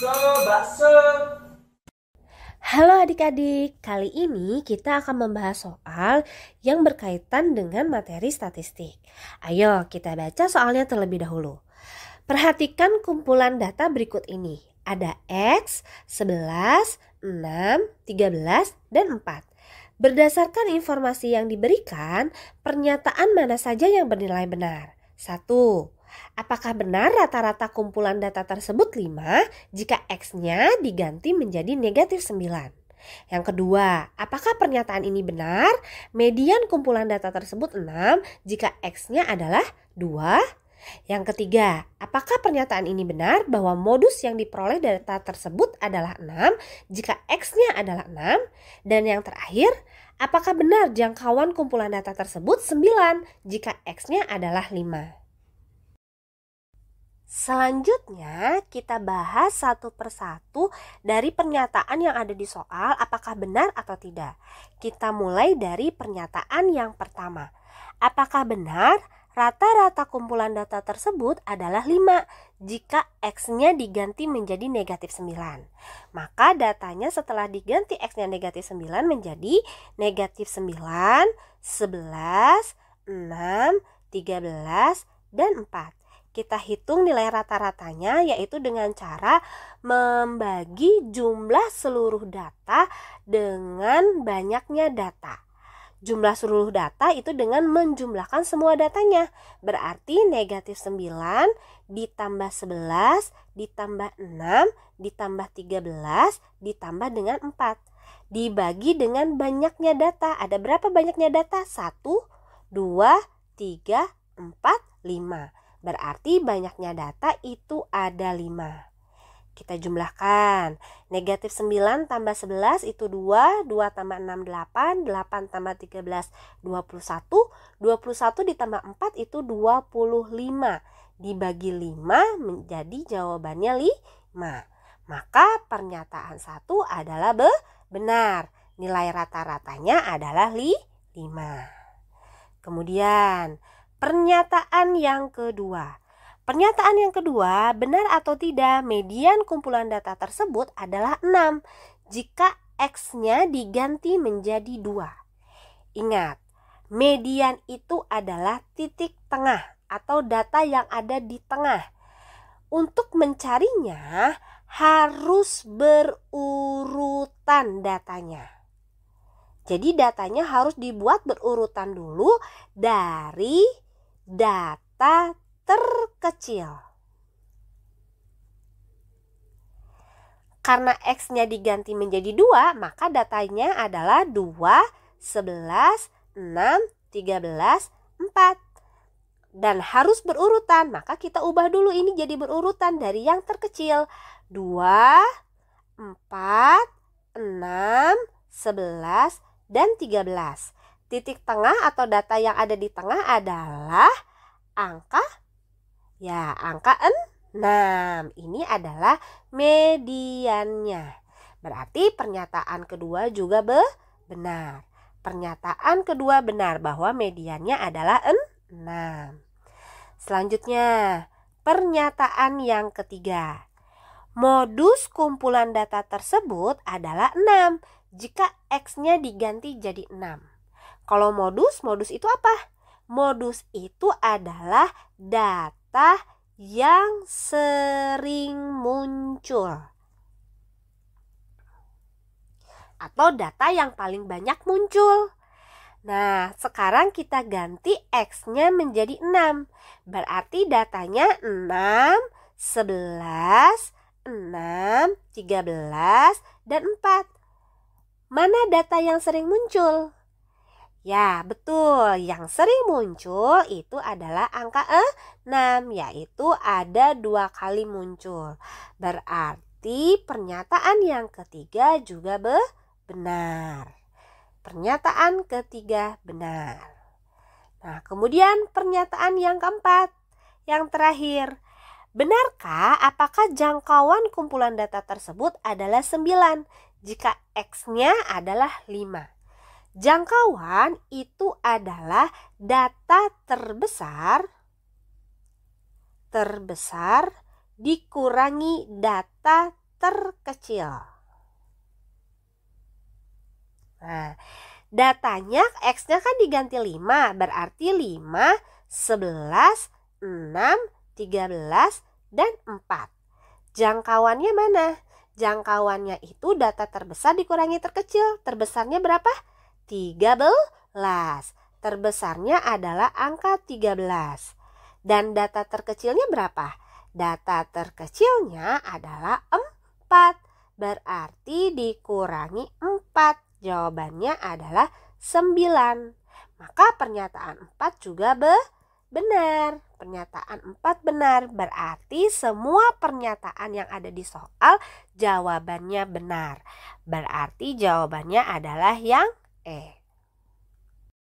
bakso, Halo adik-adik, kali ini kita akan membahas soal yang berkaitan dengan materi statistik. Ayo kita baca soalnya terlebih dahulu. Perhatikan kumpulan data berikut ini. Ada X, 11, 6, 13, dan 4. Berdasarkan informasi yang diberikan, pernyataan mana saja yang bernilai benar? 1. Apakah benar rata-rata kumpulan data tersebut 5 jika X-nya diganti menjadi negatif 9? Yang kedua, apakah pernyataan ini benar? Median kumpulan data tersebut 6 jika X-nya adalah 2. Yang ketiga, apakah pernyataan ini benar bahwa modus yang diperoleh data tersebut adalah 6 jika X-nya adalah 6? Dan yang terakhir, apakah benar jangkauan kumpulan data tersebut 9 jika X-nya adalah 5? Selanjutnya, kita bahas satu persatu dari pernyataan yang ada di soal apakah benar atau tidak. Kita mulai dari pernyataan yang pertama. Apakah benar rata-rata kumpulan data tersebut adalah 5 jika X-nya diganti menjadi negatif 9. Maka datanya setelah diganti X-nya negatif 9 menjadi negatif 9, 11, 6, 13, dan 4. Kita hitung nilai rata-ratanya yaitu dengan cara membagi jumlah seluruh data dengan banyaknya data. Jumlah seluruh data itu dengan menjumlahkan semua datanya. Berarti negatif 9 ditambah 11 ditambah 6 ditambah 13 ditambah dengan 4 dibagi dengan banyaknya data. Ada berapa banyaknya data? 1, 2, 3, 4, 5. Berarti banyaknya data itu ada 5. Kita jumlahkan. Negatif 9 tambah 11 itu 2, 2 tambah 6, 8, 8 tambah 13, 21, 21 ditambah 4 itu 25. Dibagi 5 menjadi jawabannya 5. Maka pernyataan 1 adalah be benar. Nilai rata-ratanya adalah 5. Kemudian Pernyataan yang kedua. Pernyataan yang kedua, benar atau tidak, median kumpulan data tersebut adalah 6 jika X-nya diganti menjadi 2. Ingat, median itu adalah titik tengah atau data yang ada di tengah. Untuk mencarinya harus berurutan datanya. Jadi datanya harus dibuat berurutan dulu dari data terkecil. Karena X-nya diganti menjadi 2, maka datanya adalah 2, 11, 6, 13, 4 dan harus berurutan, maka kita ubah dulu ini jadi berurutan dari yang terkecil. 2, 4, 6, 11, dan 13. Titik tengah atau data yang ada di tengah adalah angka ya angka 6. Ini adalah mediannya. Berarti pernyataan kedua juga be benar. Pernyataan kedua benar bahwa mediannya adalah 6. Selanjutnya, pernyataan yang ketiga. Modus kumpulan data tersebut adalah 6 jika X-nya diganti jadi 6. Kalau modus, modus itu apa? Modus itu adalah data yang sering muncul atau data yang paling banyak muncul. Nah, sekarang kita ganti X-nya menjadi 6. Berarti datanya 6, 11, 6, 13, dan 4. Mana data yang sering muncul? Ya, betul. Yang sering muncul itu adalah angka 6, yaitu ada dua kali muncul. Berarti pernyataan yang ketiga juga be benar. Pernyataan ketiga benar. Nah, kemudian pernyataan yang keempat, yang terakhir. Benarkah apakah jangkauan kumpulan data tersebut adalah 9 jika X-nya adalah 5? Jangkauan itu adalah data terbesar terbesar dikurangi data terkecil. Nah, datanya X-nya kan diganti 5, berarti 5, 11, 6, 13, dan 4. Jangkauannya mana? Jangkauannya itu data terbesar dikurangi terkecil. Terbesarnya berapa? 13. Terbesarnya adalah angka 13. Dan data terkecilnya berapa? Data terkecilnya adalah 4. Berarti dikurangi 4. Jawabannya adalah 9. Maka pernyataan 4 juga benar. Pernyataan 4 benar. Berarti semua pernyataan yang ada di soal jawabannya benar. Berarti jawabannya adalah yang A. Eh,